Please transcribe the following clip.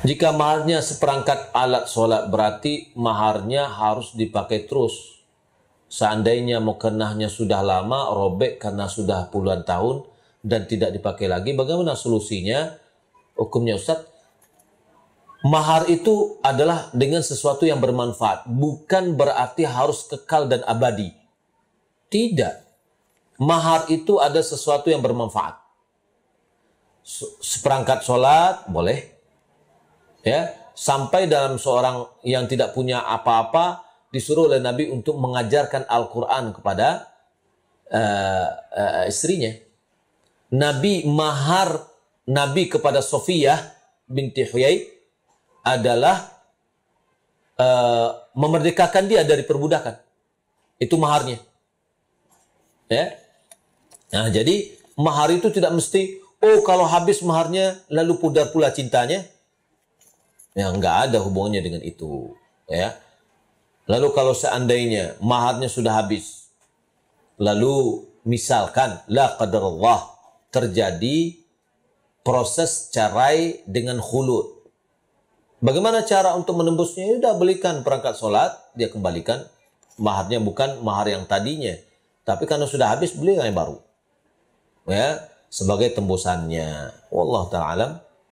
Jika maharnya seperangkat alat sholat berarti maharnya harus dipakai terus. Seandainya mukenahnya sudah lama, robek karena sudah puluhan tahun dan tidak dipakai lagi, bagaimana solusinya? Hukumnya Ustadz, mahar itu adalah dengan sesuatu yang bermanfaat. Bukan berarti harus kekal dan abadi. Tidak. Mahar itu ada sesuatu yang bermanfaat. Seperangkat sholat boleh, ya sampai dalam seorang yang tidak punya apa-apa disuruh oleh Nabi untuk mengajarkan Al-Quran kepada uh, uh, istrinya. Nabi mahar Nabi kepada Sofia binti Huyai adalah uh, memerdekakan dia dari perbudakan. Itu maharnya. Ya. Nah, jadi mahar itu tidak mesti oh kalau habis maharnya lalu pudar pula cintanya yang nggak ada hubungannya dengan itu ya lalu kalau seandainya maharnya sudah habis lalu misalkan la qadarullah terjadi proses cerai dengan khulud bagaimana cara untuk menembusnya sudah ya belikan perangkat sholat dia kembalikan maharnya bukan mahar yang tadinya tapi karena sudah habis beli yang baru ya sebagai tembusannya wallah taala